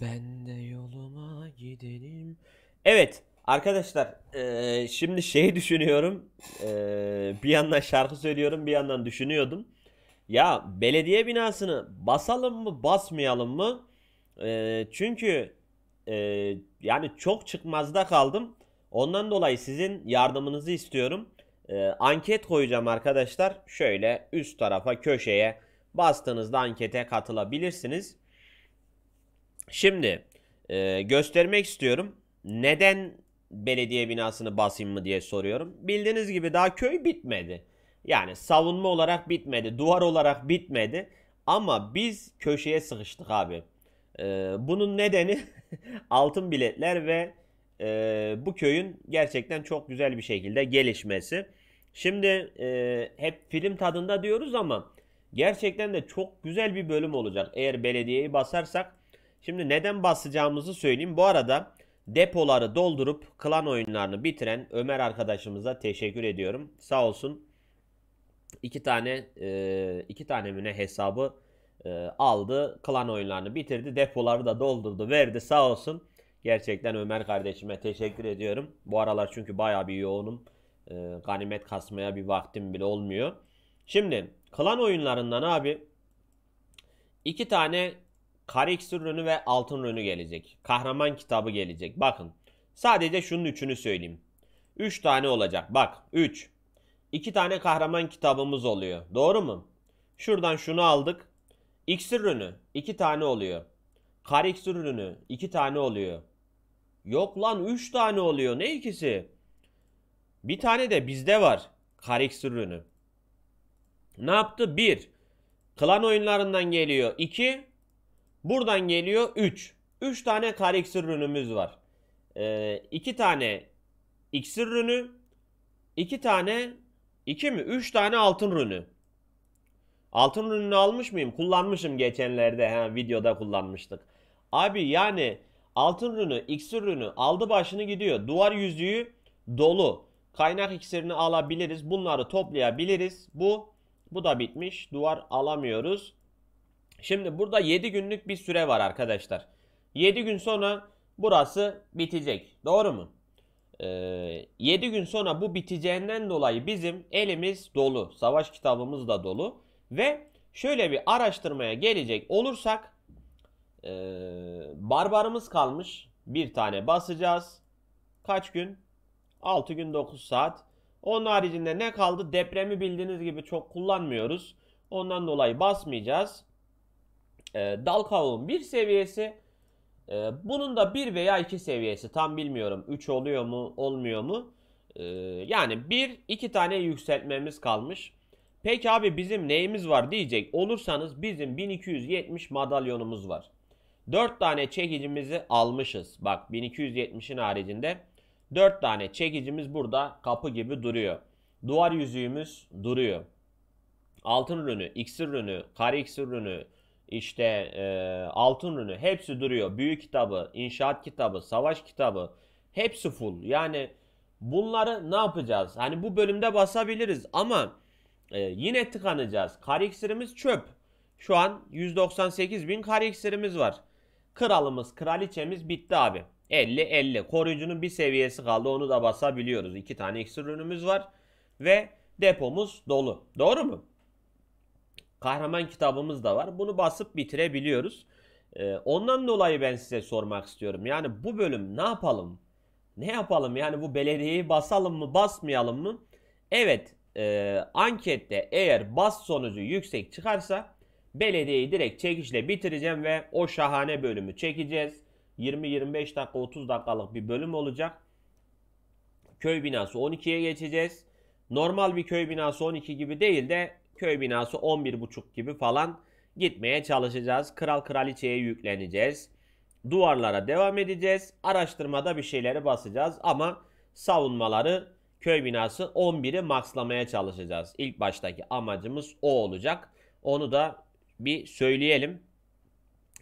Ben de yoluma gidelim. Evet arkadaşlar e, şimdi şeyi düşünüyorum. E, bir yandan şarkı söylüyorum bir yandan düşünüyordum. Ya belediye binasını basalım mı basmayalım mı? E, çünkü e, yani çok çıkmazda kaldım. Ondan dolayı sizin yardımınızı istiyorum. E, anket koyacağım arkadaşlar. Şöyle üst tarafa köşeye bastığınızda ankete katılabilirsiniz. Şimdi e, göstermek istiyorum. Neden belediye binasını basayım mı diye soruyorum. Bildiğiniz gibi daha köy bitmedi. Yani savunma olarak bitmedi. Duvar olarak bitmedi. Ama biz köşeye sıkıştık abi. Ee, bunun nedeni altın biletler ve e, bu köyün gerçekten çok güzel bir şekilde gelişmesi. Şimdi e, hep film tadında diyoruz ama gerçekten de çok güzel bir bölüm olacak. Eğer belediyeyi basarsak Şimdi neden basacağımızı söyleyeyim. Bu arada depoları doldurup klan oyunlarını bitiren Ömer arkadaşımıza teşekkür ediyorum. Sağ olsun. İki tane e, iki tane müne hesabı e, aldı. Klan oyunlarını bitirdi. Depoları da doldurdu. Verdi sağ olsun. Gerçekten Ömer kardeşime teşekkür ediyorum. Bu aralar çünkü baya bir yoğunum. E, ganimet kasmaya bir vaktim bile olmuyor. Şimdi klan oyunlarından abi iki tane Kara rönü ve altın rönü gelecek. Kahraman kitabı gelecek. Bakın sadece şunun üçünü söyleyeyim. Üç tane olacak. Bak üç. İki tane kahraman kitabımız oluyor. Doğru mu? Şuradan şunu aldık. İksir rünü iki tane oluyor. Kara iksir iki tane oluyor. Yok lan üç tane oluyor. Ne ikisi? Bir tane de bizde var. Kara iksir Ne yaptı? Bir. Klan oyunlarından geliyor. İki. Buradan geliyor 3. 3 tane kar iksir ürünümüz var. 2 ee, tane iksir ürünü. 2 tane 2 mi? 3 tane altın ürünü. Altın ürününü almış mıyım? Kullanmışım geçenlerde. Ha, videoda kullanmıştık. Abi yani altın ürünü, iksir ürünü aldı başını gidiyor. Duvar yüzüğü dolu. Kaynak iksirini alabiliriz. Bunları toplayabiliriz. Bu bu da bitmiş. Duvar alamıyoruz. Şimdi burada 7 günlük bir süre var arkadaşlar. 7 gün sonra burası bitecek. Doğru mu? Ee, 7 gün sonra bu biteceğinden dolayı bizim elimiz dolu. Savaş kitabımız da dolu. Ve şöyle bir araştırmaya gelecek olursak e, barbarımız kalmış. Bir tane basacağız. Kaç gün? 6 gün 9 saat. Onun haricinde ne kaldı? Depremi bildiğiniz gibi çok kullanmıyoruz. Ondan dolayı basmayacağız e, dal kavulun bir seviyesi. E, bunun da bir veya iki seviyesi. Tam bilmiyorum. Üç oluyor mu olmuyor mu? E, yani bir iki tane yükseltmemiz kalmış. Peki abi bizim neyimiz var diyecek olursanız bizim 1270 madalyonumuz var. 4 tane çekicimizi almışız. Bak 1270'in haricinde 4 tane çekicimiz burada kapı gibi duruyor. Duvar yüzüğümüz duruyor. Altın rünü, iksir rünü, kare iksir rünü işte e, altın rünü hepsi duruyor. Büyü kitabı, inşaat kitabı, savaş kitabı hepsi full. Yani bunları ne yapacağız? Hani bu bölümde basabiliriz ama e, yine tıkanacağız. Kariksirimiz çöp. Şu an 198 bin kariksirimiz var. Kralımız, kraliçemiz bitti abi. 50-50. Koruyucunun bir seviyesi kaldı. Onu da basabiliyoruz. İki tane iksir ürünümüz var. Ve depomuz dolu. Doğru mu? kahraman kitabımız da var. Bunu basıp bitirebiliyoruz. Ee, ondan dolayı ben size sormak istiyorum. Yani bu bölüm ne yapalım? Ne yapalım? Yani bu belediyeyi basalım mı basmayalım mı? Evet e, ankette eğer bas sonucu yüksek çıkarsa belediyeyi direkt çekişle bitireceğim ve o şahane bölümü çekeceğiz. 20-25 dakika 30 dakikalık bir bölüm olacak. Köy binası 12'ye geçeceğiz. Normal bir köy binası 12 gibi değil de köy binası 11.5 gibi falan gitmeye çalışacağız. Kral kraliçeye yükleneceğiz. Duvarlara devam edeceğiz. Araştırmada bir şeyleri basacağız ama savunmaları köy binası 11'i makslamaya çalışacağız. İlk baştaki amacımız o olacak. Onu da bir söyleyelim.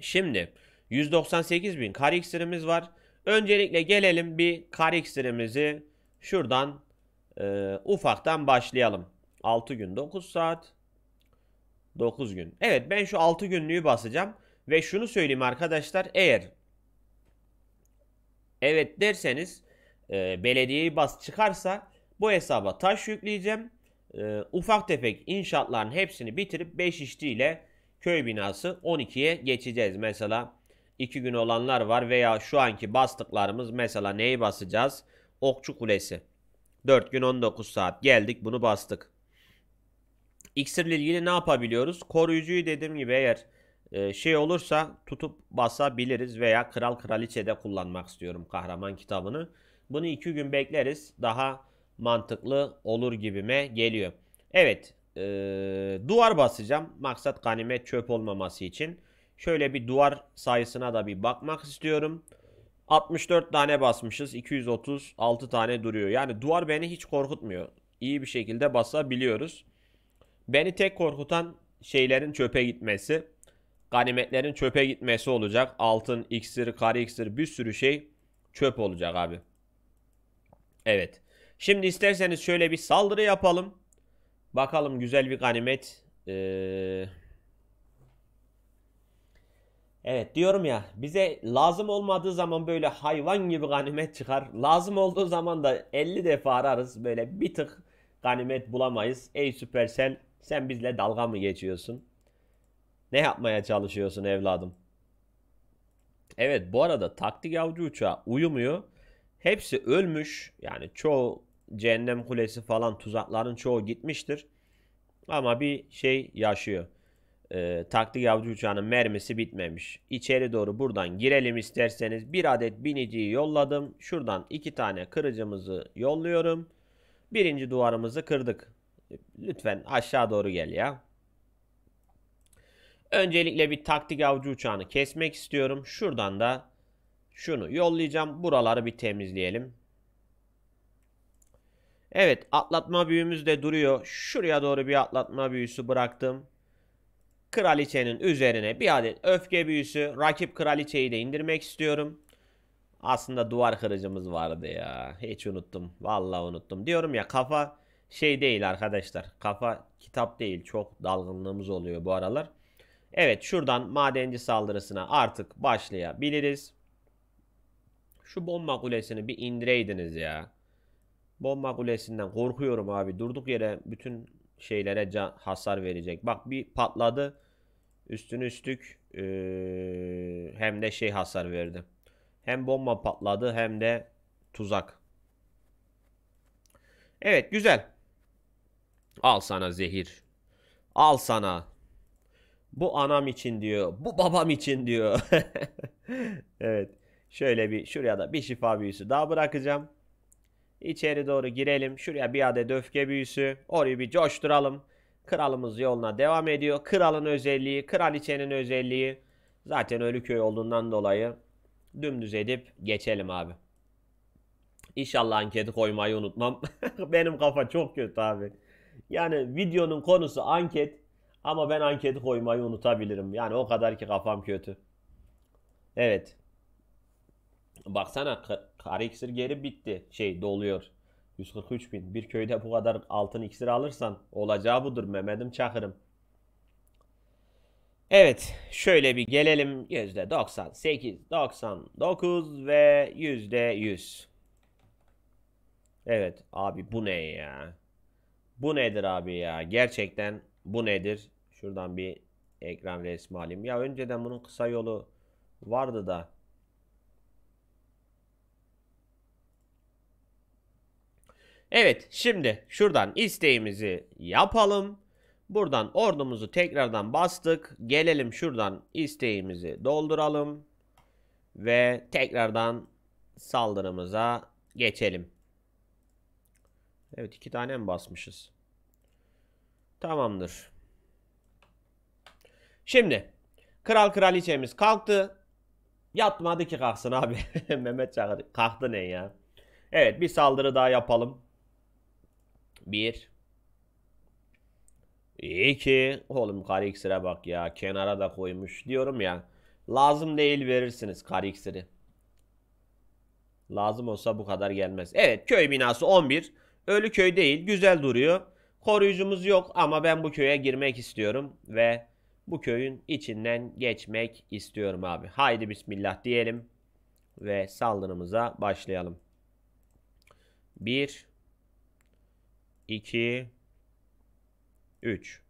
Şimdi 198 bin kar iksirimiz var. Öncelikle gelelim bir kar iksirimizi şuradan e, ufaktan başlayalım. 6 gün 9 saat. 9 gün. Evet ben şu 6 günlüğü basacağım. Ve şunu söyleyeyim arkadaşlar. Eğer evet derseniz e, belediyeyi bas çıkarsa bu hesaba taş yükleyeceğim. E, ufak tefek inşaatların hepsini bitirip 5 işçiyle köy binası 12'ye geçeceğiz. Mesela 2 gün olanlar var veya şu anki bastıklarımız mesela neyi basacağız? Okçu Kulesi. 4 gün 19 saat geldik bunu bastık. İksir ile ilgili ne yapabiliyoruz? Koruyucuyu dediğim gibi eğer e, şey olursa tutup basabiliriz veya Kral Kraliçe'de kullanmak istiyorum kahraman kitabını. Bunu 2 gün bekleriz. Daha mantıklı olur gibime geliyor. Evet. E, duvar basacağım. Maksat ganimet çöp olmaması için. Şöyle bir duvar sayısına da bir bakmak istiyorum. 64 tane basmışız. 236 tane duruyor. Yani duvar beni hiç korkutmuyor. İyi bir şekilde basabiliyoruz. Beni tek korkutan şeylerin çöpe gitmesi, ganimetlerin çöpe gitmesi olacak. Altın, iksir, kar iksir bir sürü şey çöp olacak abi. Evet. Şimdi isterseniz şöyle bir saldırı yapalım. Bakalım güzel bir ganimet. Ee... Evet diyorum ya bize lazım olmadığı zaman böyle hayvan gibi ganimet çıkar. Lazım olduğu zaman da 50 defa ararız. Böyle bir tık ganimet bulamayız. Ey Supercell sen bizle dalga mı geçiyorsun? Ne yapmaya çalışıyorsun evladım? Evet bu arada taktik avcı uçağı uyumuyor. Hepsi ölmüş. Yani çoğu cehennem kulesi falan tuzakların çoğu gitmiştir. Ama bir şey yaşıyor. Ee, taktik avcı uçağının mermisi bitmemiş. İçeri doğru buradan girelim isterseniz. Bir adet biniciyi yolladım. Şuradan iki tane kırıcımızı yolluyorum. Birinci duvarımızı kırdık. Lütfen aşağı doğru gel ya. Öncelikle bir taktik avcı uçağını kesmek istiyorum. Şuradan da şunu yollayacağım. Buraları bir temizleyelim. Evet atlatma büyümüz de duruyor. Şuraya doğru bir atlatma büyüsü bıraktım. Kraliçenin üzerine bir adet öfke büyüsü. Rakip kraliçeyi de indirmek istiyorum. Aslında duvar kırıcımız vardı ya. Hiç unuttum. Vallahi unuttum. Diyorum ya kafa şey değil arkadaşlar. Kafa kitap değil. Çok dalgınlığımız oluyor bu aralar. Evet şuradan madenci saldırısına artık başlayabiliriz. Şu bomba kulesini bir indireydiniz ya. Bomba kulesinden korkuyorum abi. Durduk yere bütün şeylere can, hasar verecek. Bak bir patladı. üstün üstlük ee, hem de şey hasar verdi. Hem bomba patladı hem de tuzak. Evet güzel. Al sana zehir. Al sana. Bu anam için diyor. Bu babam için diyor. evet. Şöyle bir şuraya da bir şifa büyüsü daha bırakacağım. İçeri doğru girelim. Şuraya bir adet öfke büyüsü. Orayı bir coşturalım. Kralımız yoluna devam ediyor. Kralın özelliği, kraliçenin özelliği. Zaten ölü köy olduğundan dolayı dümdüz edip geçelim abi. İnşallah anketi koymayı unutmam. Benim kafa çok kötü abi. Yani videonun konusu anket ama ben anketi koymayı unutabilirim. Yani o kadar ki kafam kötü. Evet. Baksana kare iksir geri bitti. Şey doluyor. 143 bin. Bir köyde bu kadar altın iksir alırsan olacağı budur Mehmet'im Çakır'ım. Evet şöyle bir gelelim yüzde %98, 99 ve yüzde %100. Evet abi bu ne ya? Bu nedir abi ya? Gerçekten bu nedir? Şuradan bir ekran resmi alayım. Ya önceden bunun kısa yolu vardı da. Evet şimdi şuradan isteğimizi yapalım. Buradan ordumuzu tekrardan bastık. Gelelim şuradan isteğimizi dolduralım. Ve tekrardan saldırımıza geçelim. Evet iki tane mi basmışız? Tamamdır. Şimdi kral kraliçemiz kalktı. Yatmadı ki kalksın abi. Mehmet Çakır kalktı ne ya? Evet bir saldırı daha yapalım. Bir. İki. Oğlum kar iksire bak ya. Kenara da koymuş. Diyorum ya. Lazım değil verirsiniz kar iksiri. Lazım olsa bu kadar gelmez. Evet köy binası 11. Ölü köy değil. Güzel duruyor. Koruyucumuz yok ama ben bu köye girmek istiyorum ve bu köyün içinden geçmek istiyorum abi. Haydi bismillah diyelim ve saldırımıza başlayalım. 1 2 3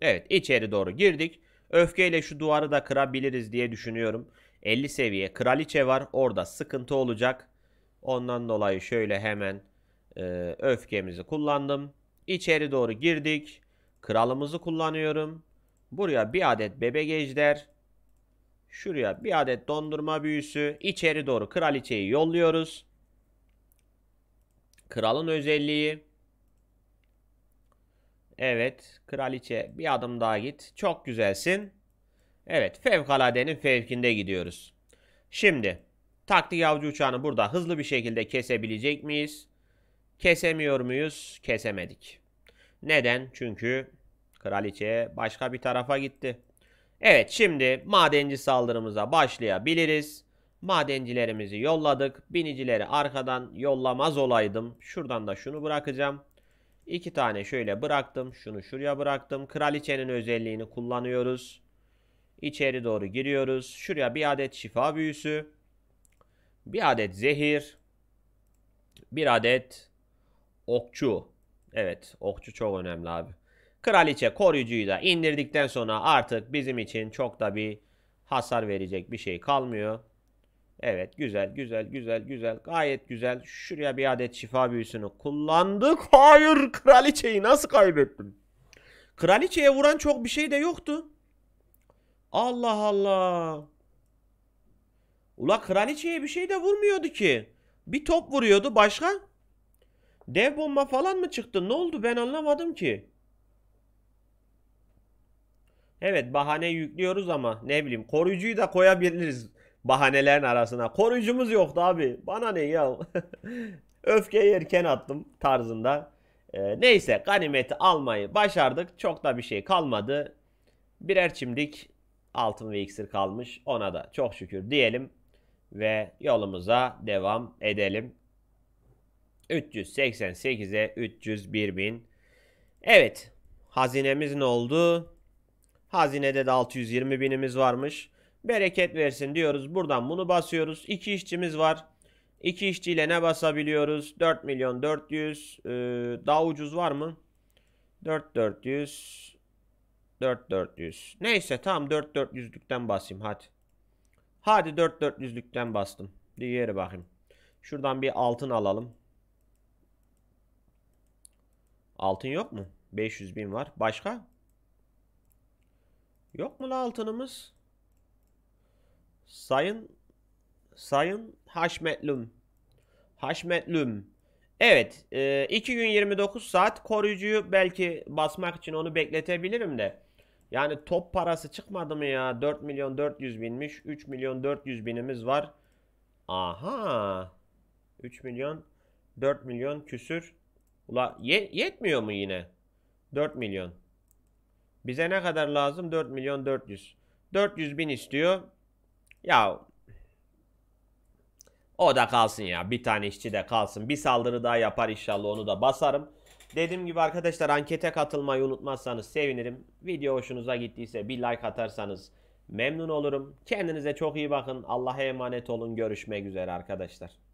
Evet içeri doğru girdik. Öfkeyle şu duvarı da kırabiliriz diye düşünüyorum. 50 seviye kraliçe var. Orada sıkıntı olacak. Ondan dolayı şöyle hemen e, öfkemizi kullandım. İçeri doğru girdik. Kralımızı kullanıyorum. Buraya bir adet bebek ejder. Şuraya bir adet dondurma büyüsü. İçeri doğru kraliçeyi yolluyoruz. Kralın özelliği. Evet. Kraliçe bir adım daha git. Çok güzelsin. Evet. Fevkaladenin fevkinde gidiyoruz. Şimdi. Taktik avcı uçağını burada hızlı bir şekilde kesebilecek miyiz? Kesemiyor muyuz? Kesemedik. Neden? Çünkü kraliçe başka bir tarafa gitti. Evet şimdi madenci saldırımıza başlayabiliriz. Madencilerimizi yolladık. Binicileri arkadan yollamaz olaydım. Şuradan da şunu bırakacağım. İki tane şöyle bıraktım. Şunu şuraya bıraktım. Kraliçenin özelliğini kullanıyoruz. İçeri doğru giriyoruz. Şuraya bir adet şifa büyüsü. Bir adet zehir. Bir adet okçu. Evet okçu çok önemli abi. Kraliçe koruyucuyu da indirdikten sonra artık bizim için çok da bir hasar verecek bir şey kalmıyor. Evet güzel güzel güzel güzel gayet güzel. Şuraya bir adet şifa büyüsünü kullandık. Hayır kraliçeyi nasıl kaybettim? Kraliçeye vuran çok bir şey de yoktu. Allah Allah. Ula kraliçeye bir şey de vurmuyordu ki. Bir top vuruyordu başka. Dev bomba falan mı çıktı? Ne oldu ben anlamadım ki. Evet bahane yüklüyoruz ama ne bileyim koruyucuyu da koyabiliriz bahanelerin arasına. Koruyucumuz yoktu abi. Bana ne ya. Öfkeyi erken attım tarzında. Ee, neyse ganimeti almayı başardık. Çok da bir şey kalmadı. Birer çimdik altın ve iksir kalmış. Ona da çok şükür diyelim ve yolumuza devam edelim. 388'e 301 bin. Evet. Hazinemiz ne oldu? Hazinede de 620 binimiz varmış. Bereket versin diyoruz. Buradan bunu basıyoruz. 2 işçimiz var. 2 işçiyle ne basabiliyoruz? 4 milyon 400. Ee, daha ucuz var mı? 4 400. 4 400. Neyse tamam 4 400'lükten basayım hadi. Hadi 4 dörtlüzlükten bastım. Diğeri bakayım. Şuradan bir altın alalım. Altın yok mu? 500 bin var. Başka? Yok mu la altınımız? Sayın Sayın Haşmetlüm. Haşmetlüm. Evet. 2 e, gün 29 saat koruyucuyu belki basmak için onu bekletebilirim de. Yani top parası çıkmadı mı ya? 4 milyon 400 binmiş. 3 milyon 400 binimiz var. Aha. 3 milyon 4 milyon küsür. Ula ye yetmiyor mu yine? 4 milyon. Bize ne kadar lazım? 4 milyon 400. 400 bin istiyor. Ya o da kalsın ya. Bir tane işçi de kalsın. Bir saldırı daha yapar inşallah onu da basarım. Dediğim gibi arkadaşlar ankete katılmayı unutmazsanız sevinirim. Video hoşunuza gittiyse bir like atarsanız memnun olurum. Kendinize çok iyi bakın. Allah'a emanet olun. Görüşmek üzere arkadaşlar.